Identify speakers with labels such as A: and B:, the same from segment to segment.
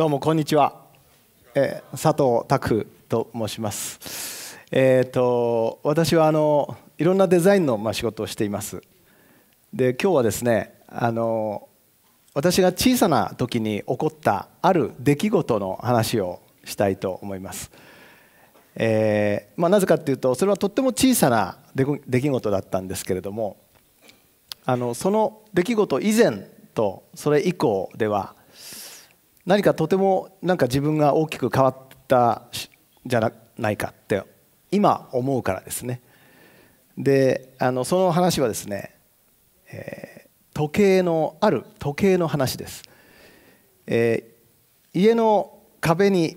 A: どうもこんにちは、えー、佐藤拓と申します。えっ、ー、と私はあのいろんなデザインのまあ仕事をしています。で今日はですねあの私が小さな時に起こったある出来事の話をしたいと思います。えーまあ、なぜかというとそれはとっても小さな出来事だったんですけれどもあのその出来事以前とそれ以降では何かとてもなんか自分が大きく変わったじゃないかって今思うからですねであのその話はですね、えー、時計のある時計の話です、えー、家の壁に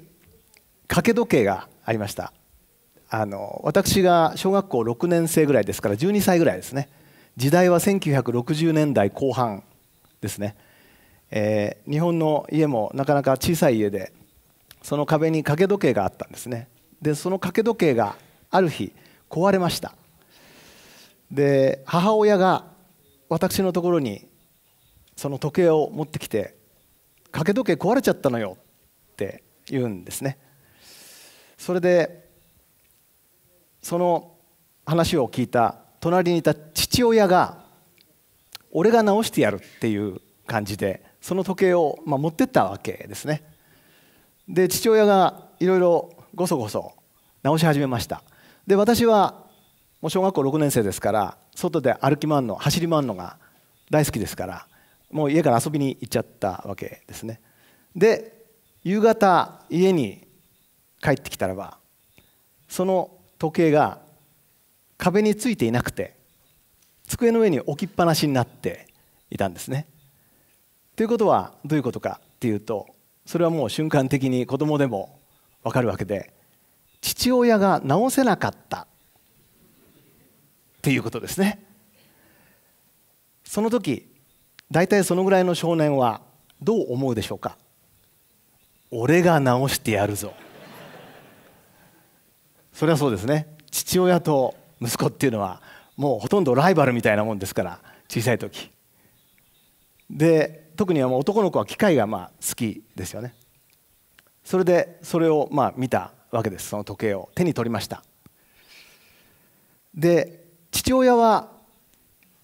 A: 掛け時計がありましたあの私が小学校6年生ぐらいですから12歳ぐらいですね時代は1960年代後半ですねえー、日本の家もなかなか小さい家でその壁に掛け時計があったんですねでその掛け時計がある日壊れましたで母親が私のところにその時計を持ってきて掛け時計壊れちゃったのよって言うんですねそれでその話を聞いた隣にいた父親が俺が直してやるっていう感じでその時計を、まあ、持ってったわけですねで父親がいろいろごそごそ直し始めましたで私はもう小学校6年生ですから外で歩き回るの走り回るのが大好きですからもう家から遊びに行っちゃったわけですねで夕方家に帰ってきたらばその時計が壁についていなくて机の上に置きっぱなしになっていたんですねということはどういうことかっていうとそれはもう瞬間的に子供でも分かるわけで父親が治せなかったっていうことですねその時大体そのぐらいの少年はどう思うでしょうか俺が治してやるぞそれはそうですね父親と息子っていうのはもうほとんどライバルみたいなもんですから小さい時で特には男の子は機械がまあ好きですよねそれでそれをまあ見たわけですその時計を手に取りましたで父親は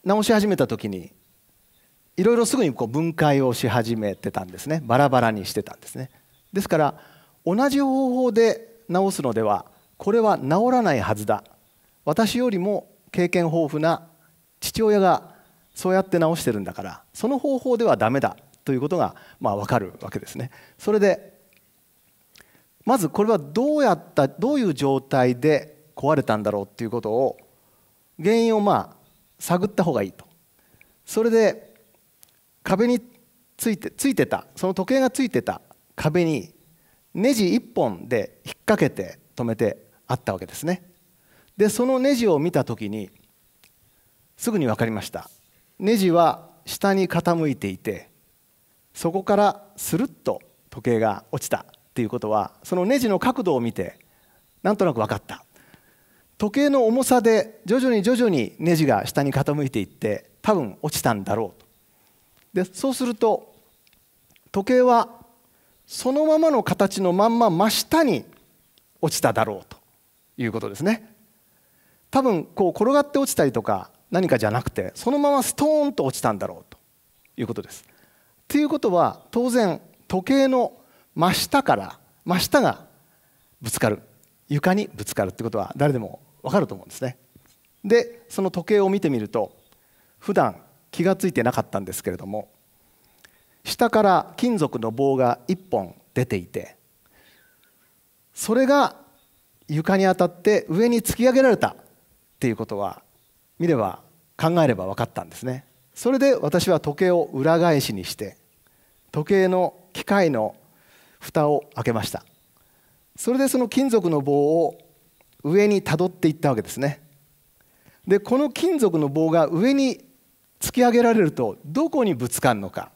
A: 直し始めた時にいろいろすぐにこう分解をし始めてたんですねバラバラにしてたんですねですから同じ方法で直すのではこれは治らないはずだ私よりも経験豊富な父親がそうやって直してるんだからその方法ではダメだということがまあ分かるわけですね。それでまずこれはどうやったどういう状態で壊れたんだろうっていうことを原因をまあ探った方がいいと。それで壁についてついてたその時計がついてた壁にネジ1本で引っ掛けて止めてあったわけですね。でそのネジを見た時にすぐに分かりましたネジは下に傾いていてそこからスルッと時計が落ちたっていうことはそのネジの角度を見てなんとなく分かった時計の重さで徐々に徐々にネジが下に傾いていって多分落ちたんだろうとでそうすると時計はそのままの形のまんま真下に落ちただろうということですね多分こう転がって落ちたりとか何かじゃなくてそのままストーンと落ちたんだろうということです。ということは当然時計の真下から真下がぶつかる床にぶつかるってことは誰でも分かると思うんですね。でその時計を見てみると普段気が付いてなかったんですけれども下から金属の棒が1本出ていてそれが床に当たって上に突き上げられたっていうことは見れば考えれば分かったんですねそれで私は時計を裏返しにして時計の機械の蓋を開けましたそれでその金属の棒を上にたどっていったわけですねでこの金属の棒が上に突き上げられるとどこにぶつかるのか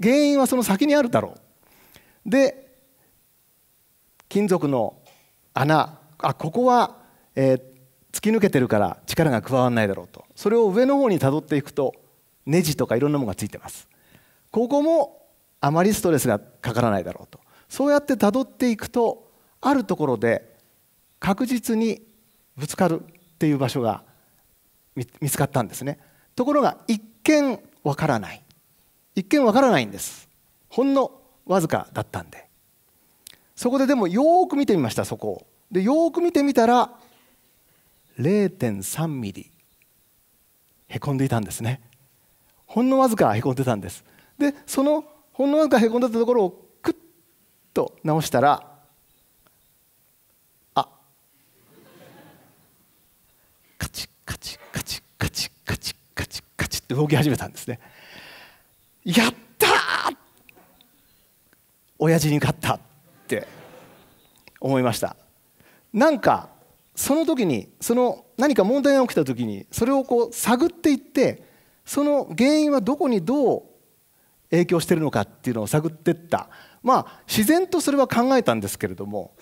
A: 原因はその先にあるだろうで金属の穴あここは、えー、っ突き抜けてるから力が加わらないだろうとそれを上の方にたどっていくとネジとかいろんなものがついてますここもあまりストレスがかからないだろうとそうやってたどっていくとあるところで確実にぶつかるっていう場所が見つかったんですねところが一見わからない一見わからないんですほんのわずかだったんでそこででもよーく見てみましたそこをでよーく見てみたら0.3ミリへこんでいたんですねほんのわずかへこんでたんですでそのほんのわずかへこんでたところをクッと直したらあカチカチカチカチカチカチカチって動き始めたんですねやったー親父に勝ったって思いましたなんかその時にその何か問題が起きた時にそれをこう探っていってその原因はどこにどう影響してるのかっていうのを探っていったまあ自然とそれは考えたんですけれども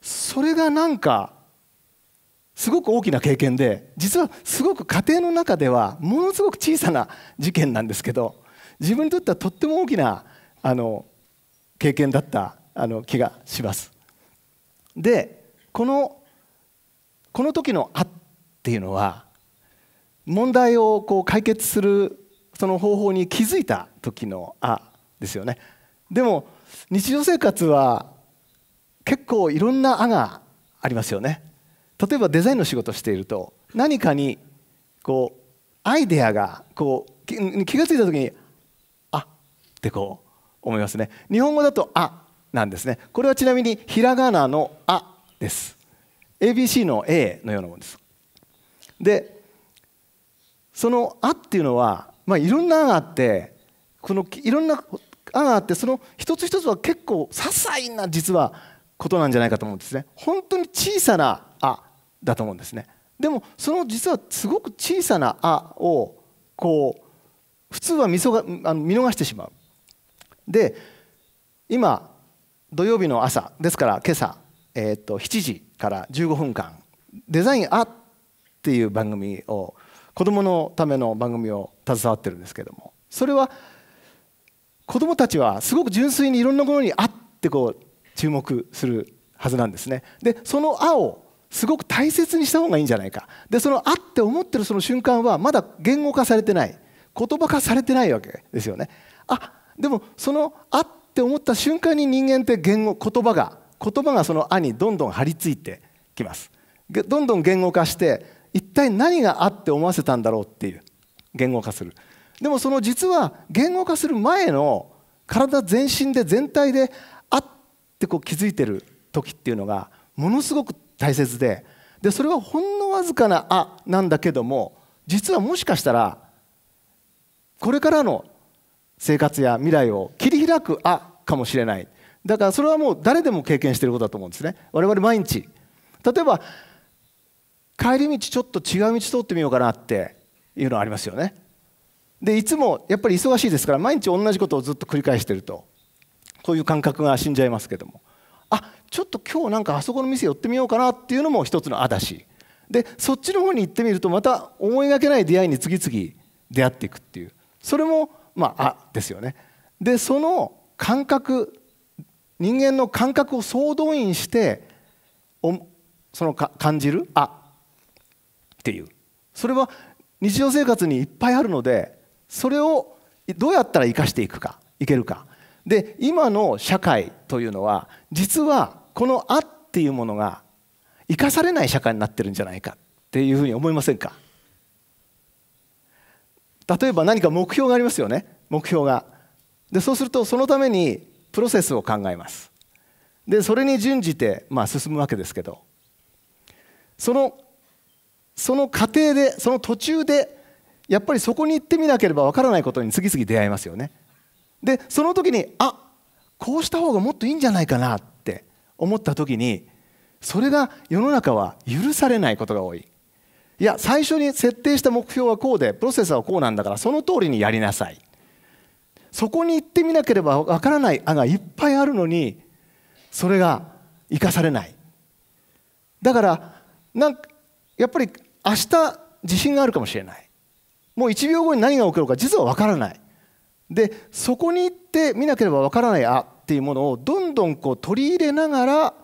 A: それがなんかすごく大きな経験で実はすごく家庭の中ではものすごく小さな事件なんですけど自分にとってはとっても大きなあの経験だったあの気がします。でこのこの時の「あ」っていうのは問題をこう解決するその方法に気づいた時の「あ」ですよね。でも日常生活は結構いろんな「あ」がありますよね。例えばデザインの仕事をしていると何かにこうアイデアがこう気が付いた時に「あ」ってこう思いますね。日本語だと「あ」なんですね。これはちなみにひらがなの「あ」です。ABC の A のようなものです。でその「あ」っていうのは、まあ、いろんな「あ」があってこのいろんな「あ」があってその一つ一つは結構些細な実はことなんじゃないかと思うんですね。本当に小さな「あ」だと思うんですね。でもその実はすごく小さな「あ」をこう普通は見そがあの見逃してしまう。で今土曜日の朝ですから今朝えーと、7時から15分間「デザインあ」っていう番組を子どものための番組を携わってるんですけどもそれは子どもたちはすごく純粋にいろんなものに「あ」ってこう注目するはずなんですね。でその「あ」をすごく大切にした方がいいんじゃないかでその「あ」って思ってるその瞬間はまだ言語化されてない言葉化されてないわけですよね。あでもその「あ」って思った瞬間に人間って言語言葉が言葉がその「あ」にどんどん張り付いてきますどんどん言語化して一体何があって思わせたんだろうっていう言語化するでもその実は言語化する前の体全身で全体で「あ」ってこう気づいてる時っていうのがものすごく大切ででそれはほんのわずかな「あ」なんだけども実はもしかしたらこれからの生活や未来を切り開く「あ」かもしれないだからそれはもう誰でも経験していることだと思うんですね我々毎日例えば帰り道ちょっと違う道通ってみようかなっていうのありますよねでいつもやっぱり忙しいですから毎日同じことをずっと繰り返してるとこういう感覚が死んじゃいますけどもあちょっと今日なんかあそこの店寄ってみようかなっていうのも一つのあだしでそっちの方に行ってみるとまた思いがけない出会いに次々出会っていくっていうそれもまああですよねでその感覚人間の感覚を総動員してそのか感じるあっていうそれは日常生活にいっぱいあるのでそれをどうやったら生かしていくかいけるかで今の社会というのは実はこの「あ」っていうものが生かされない社会になってるんじゃないかっていうふうに思いませんか例えば何か目標がありますよね目標がでそうするとそのためにプロセスを考えますでそれに準じて、まあ、進むわけですけどそのその過程でその途中でやっぱりそこに行ってみなければわからないことに次々出会いますよねでその時にあこうした方がもっといいんじゃないかなって思った時にそれが世の中は許されないことが多いいや最初に設定した目標はこうでプロセスはこうなんだからその通りにやりなさいそこに行ってみなければわからない「あ」がいっぱいあるのにそれが生かされないだからなんかやっぱり明日自信があるかもしれないもう1秒後に何が起きるか実はわからないでそこに行ってみなければわからない「あ」っていうものをどんどんこう取り入れながら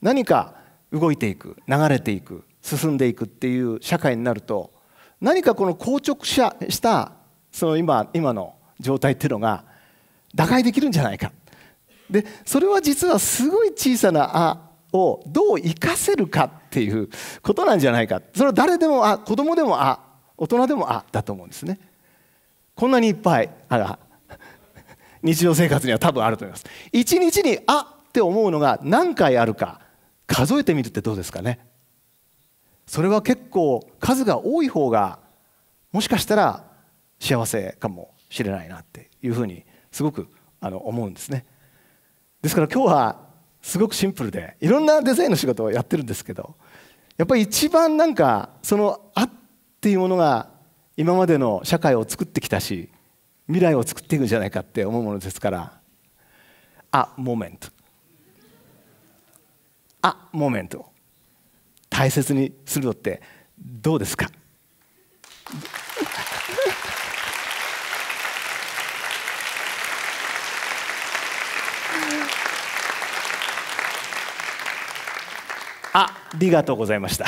A: 何か動いていく流れていく進んでいくっていう社会になると何かこの硬直したその今今の状態っていうのが打開できるんじゃないかでそれは実はすごい小さな「あ」をどう生かせるかっていうことなんじゃないかそれは誰でも「あ」子供でも「あ」大人でも「あ」だと思うんですね。こんなにいっぱい「あ」が日常生活には多分あると思います。一日に「あ」って思うのが何回あるか数えてみるってどうですかねそれは結構数が多い方がもしかしたら幸せかもしれないなっていうふうにすごくあの思うんですねですから今日はすごくシンプルでいろんなデザインの仕事をやってるんですけどやっぱり一番なんかその「あ」っていうものが今までの社会を作ってきたし未来を作っていくんじゃないかって思うものですから「あモメント」「あモメント」大切にするのってどうですかありがとうございました。